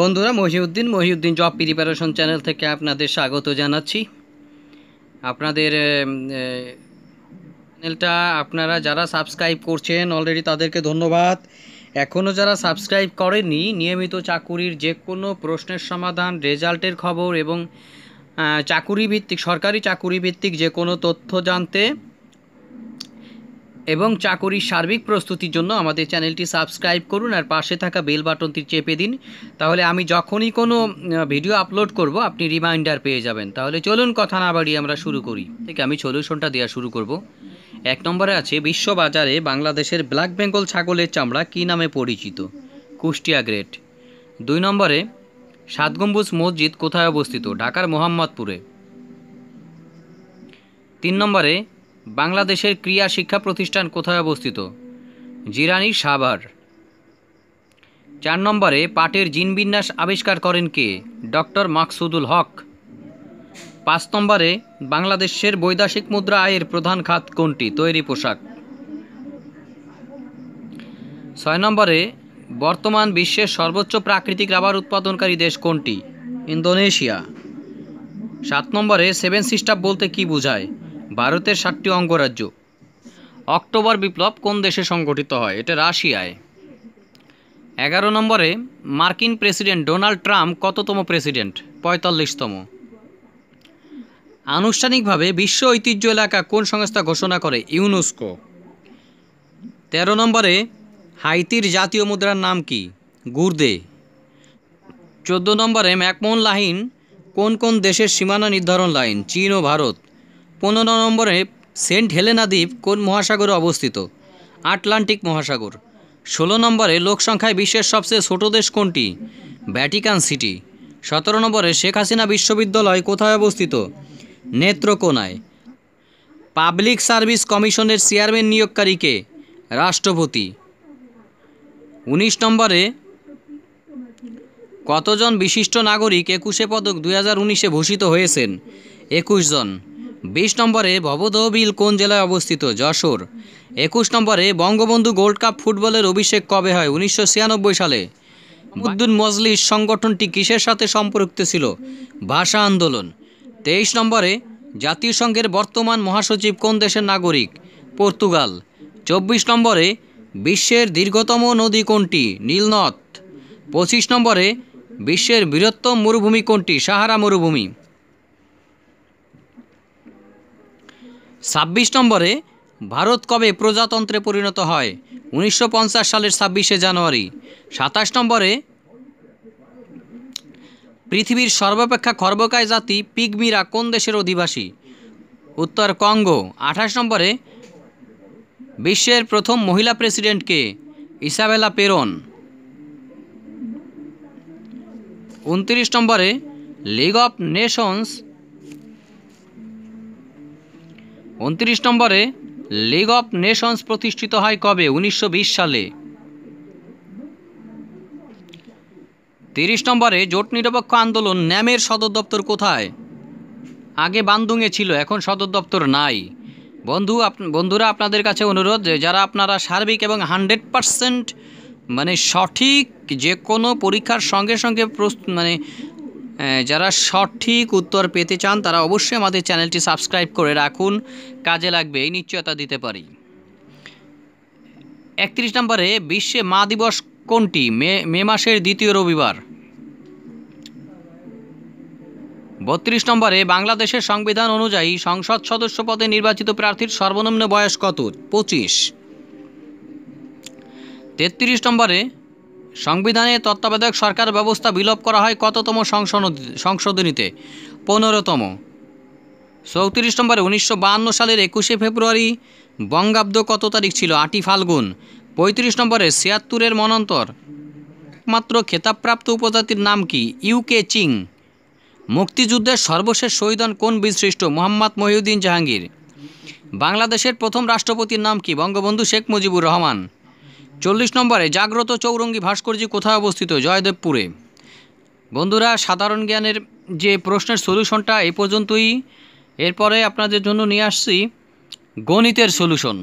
বন্ধুরা Mohiuddin Mohiuddin job preparation channel থেকে আপনাদের স্বাগত জানাচ্ছি আপনাদের চ্যানেলটা আপনারা যারা সাবস্ক্রাইব করছেন অলরেডি তাদেরকে ধন্যবাদ এখনও যারা সাবস্ক্রাইব করেনি নিয়মিত চাকুরির যে কোনো প্রশ্নের সমাধান রেজাল্টের খবর এবং চাকুরি ভিত্তিক সরকারি চাকুরি ভিত্তিক যে কোনো তথ্য জানতে এবং চাকরির সার্বিক প্রস্তুতির জন্য আমাদের চ্যানেলটি সাবস্ক্রাইব করুন আর পাশে থাকা বেল বাটনটি চেপে দিন তাহলে আমি যখনই কোনো ভিডিও আপলোড করব আপনি রিমাইন্ডার পেয়ে যাবেন তাহলে চলুন কথা না বাড়িয়ে আমরা শুরু করি ঠিক আমি সলিউশনটা দেওয়া শুরু করব এক নম্বরে আছে বিশ্ববাজারে বাংলাদেশের ব্ল্যাক বেঙ্গল ছাগলের চামড়া কী নামে পরিচিত কুষ্টিয়া গ্রেট দুই নম্বরে সাতগম্বুজ মসজিদ কোথায় অবস্থিত ঢাকার মোহাম্মদপুরে তিন নম্বরে বাংলাদেশের ক্রিয়া শিক্ষা প্রতিষ্ঠান কোথায় অবস্থিত জিরানি সাভার চার নম্বরে পাটের জিনবিন্যাস আবিষ্কার করেন কে ডক্টর মাকসুদুল হক পাঁচ নম্বরে বাংলাদেশের বৈদেশিক মুদ্রা আয়ের প্রধান খাত কোনটি তৈরি পোশাক ছয় নম্বরে বর্তমান বিশ্বের সর্বোচ্চ প্রাকৃতিক রাবার উৎপাদনকারী দেশ কোনটি ইন্দোনেশিয়া সাত নম্বরে সেভেন সিস্টার বলতে কি বোঝায় ভারতের সাতটি অঙ্গরাজ্য অক্টোবর বিপ্লব কোন দেশে সংগঠিত হয় এটা রাশিয়ায় এগারো নম্বরে মার্কিন প্রেসিডেন্ট ডোনাল্ড ট্রাম্প কততম প্রেসিডেন্ট পঁয়তাল্লিশতম আনুষ্ঠানিকভাবে বিশ্ব ঐতিহ্য এলাকা কোন সংস্থা ঘোষণা করে ইউনেস্কো তেরো নম্বরে হাইতির জাতীয় মুদ্রার নাম কি গুর্দে চোদ্দো নম্বরে ম্যাকমোন লাইন কোন কোন দেশের সীমানা নির্ধারণ লাইন চীন ও ভারত পনেরো নম্বরে সেন্ট হেলেনা দ্বীপ কোন মহাসাগরে অবস্থিত আটলান্টিক মহাসাগর ষোলো নম্বরে লোকসংখ্যায় বিশ্বের সবচেয়ে ছোট দেশ কোনটি ভ্যাটিকান সিটি সতেরো নম্বরে শেখ হাসিনা বিশ্ববিদ্যালয় কোথায় অবস্থিত নেত্রকোনায় পাবলিক সার্ভিস কমিশনের চেয়ারম্যান নিয়োগকারীকে রাষ্ট্রপতি উনিশ নম্বরে কতজন বিশিষ্ট নাগরিক একুশে পদক দু উনিশে ভূষিত হয়েছেন একুশ জন বিশ নম্বরে ভবদহবিল কোন জেলায় অবস্থিত যশোর একুশ নম্বরে বঙ্গবন্ধু গোল্ড কাপ ফুটবলের অভিষেক কবে হয় উনিশশো সালে মুদ্দুন মজলিস সংগঠনটি কিসের সাথে সম্পৃক্ত ছিল ভাষা আন্দোলন তেইশ নম্বরে জাতীয় সংঘের বর্তমান মহাসচিব কোন দেশের নাগরিক পর্তুগাল চব্বিশ নম্বরে বিশ্বের দীর্ঘতম নদী কোনটি নীলনথ পঁচিশ নম্বরে বিশ্বের বৃহত্তম মরুভূমি কোনটি সাহারা মরুভূমি ছাব্বিশ নম্বরে ভারত কবে প্রজাতন্ত্রে পরিণত হয় উনিশশো সালের ছাব্বিশে জানুয়ারি সাতাশ নম্বরে পৃথিবীর সর্বাপেক্ষা খর্বকায় জাতি পিগমিরা কোন দেশের অধিবাসী উত্তর কঙ্গো আঠাশ নম্বরে বিশ্বের প্রথম মহিলা প্রেসিডেন্টকে ইসাবেলা পেরন উনত্রিশ নম্বরে লিগ অফ নেশনস উনত্রিশ নম্বরে লিগ অফ নেশনস প্রতিষ্ঠিত হয় কবে উনিশশো সালে তিরিশ নম্বরে জোট নিরপেক্ষ আন্দোলন ন্যামের সদর দপ্তর কোথায় আগে বান্দুঙে ছিল এখন সদর দপ্তর নাই বন্ধু বন্ধুরা আপনাদের কাছে অনুরোধ যারা আপনারা সার্বিক এবং হান্ড্রেড পারসেন্ট মানে সঠিক যে কোনো পরীক্ষার সঙ্গে সঙ্গে মানে যারা সঠিক উত্তর পেতে চান তারা অবশ্যই আমাদের চ্যানেলটি সাবস্ক্রাইব করে রাখুন কাজে লাগবে এই নিশ্চয়তা দিতে পারি একত্রিশ নম্বরে বিশ্বে মা দিবস কোনটি মে মে মাসের দ্বিতীয় রবিবার বত্রিশ নম্বরে বাংলাদেশের সংবিধান অনুযায়ী সংসদ সদস্য পদে নির্বাচিত প্রার্থীর সর্বনিম্ন বয়স কত পঁচিশ তেত্রিশ নম্বরে সংবিধানে তত্ত্বাবধায়ক সরকার ব্যবস্থা বিলোপ করা হয় কততম সংশোধনীতে পনেরোতম চৌত্রিশ নম্বরে উনিশশো সালের একুশে ফেব্রুয়ারি বঙ্গাব্দ কত তারিখ ছিল আটি ফাল্গুন পঁয়ত্রিশ নম্বরে ছিয়াত্তরের মনন্তর একমাত্র খেতাবপ্রাপ্ত উপজাতির নাম কি ইউকে চিং মুক্তিযুদ্ধের সর্বশেষ শহীদন কোন বীরশ্রেষ্ঠ মোহাম্মদ মহিউদ্দিন জাহাঙ্গীর বাংলাদেশের প্রথম রাষ্ট্রপতির নাম কি বঙ্গবন্ধু শেখ মুজিবুর রহমান চল্লিশ নম্বরে জাগ্রত চৌরঙ্গী ভাস্কর্যী কোথায় অবস্থিত জয়দেবপুরে বন্ধুরা সাধারণ জ্ঞানের যে প্রশ্নের সলিউশনটা এ পর্যন্তই এরপরে আপনাদের জন্য নিয়ে আসছি গণিতের সলিউশন